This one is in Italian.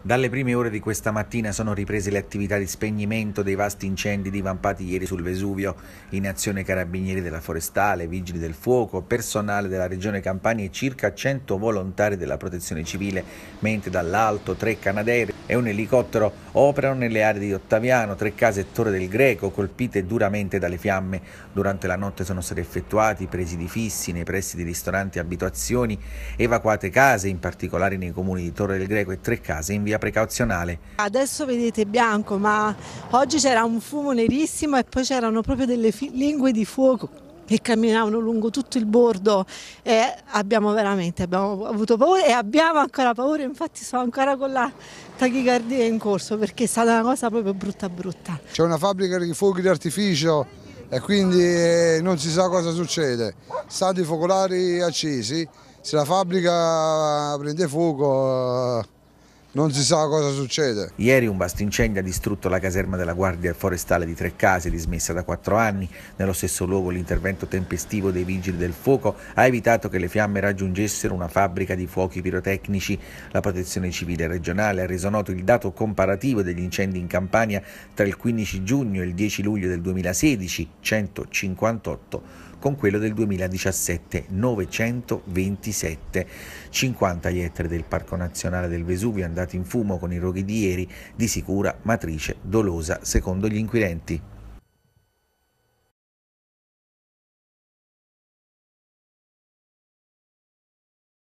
Dalle prime ore di questa mattina sono riprese le attività di spegnimento dei vasti incendi divampati ieri sul Vesuvio, in azione carabinieri della Forestale, vigili del fuoco, personale della Regione Campania e circa 100 volontari della Protezione Civile, mentre dall'alto tre canadere e un elicottero operano nelle aree di Ottaviano, tre case e Torre del Greco colpite duramente dalle fiamme. Durante la notte sono stati effettuati presidi fissi nei pressi di ristoranti e abitazioni, evacuate case, in particolare nei comuni di Torre del Greco e tre case in via precauzionale. Adesso vedete bianco, ma oggi c'era un fumo nerissimo e poi c'erano proprio delle lingue di fuoco che camminavano lungo tutto il bordo e abbiamo veramente abbiamo avuto paura e abbiamo ancora paura, infatti sono ancora con la tachicardia in corso perché è stata una cosa proprio brutta brutta. C'è una fabbrica di fuochi d'artificio e quindi eh, non si sa cosa succede, stati focolari accesi, se la fabbrica prende fuoco eh, non si sa cosa succede. Ieri un vasto incendio ha distrutto la caserma della Guardia Forestale di Tre Trecase, dismessa da quattro anni. Nello stesso luogo l'intervento tempestivo dei vigili del fuoco ha evitato che le fiamme raggiungessero una fabbrica di fuochi pirotecnici. La protezione civile regionale ha reso noto il dato comparativo degli incendi in Campania tra il 15 giugno e il 10 luglio del 2016, 158 con quello del 2017 927 50 gli ettari del Parco Nazionale del Vesuvio andati in fumo con i roghi di ieri, di sicura matrice dolosa secondo gli inquirenti.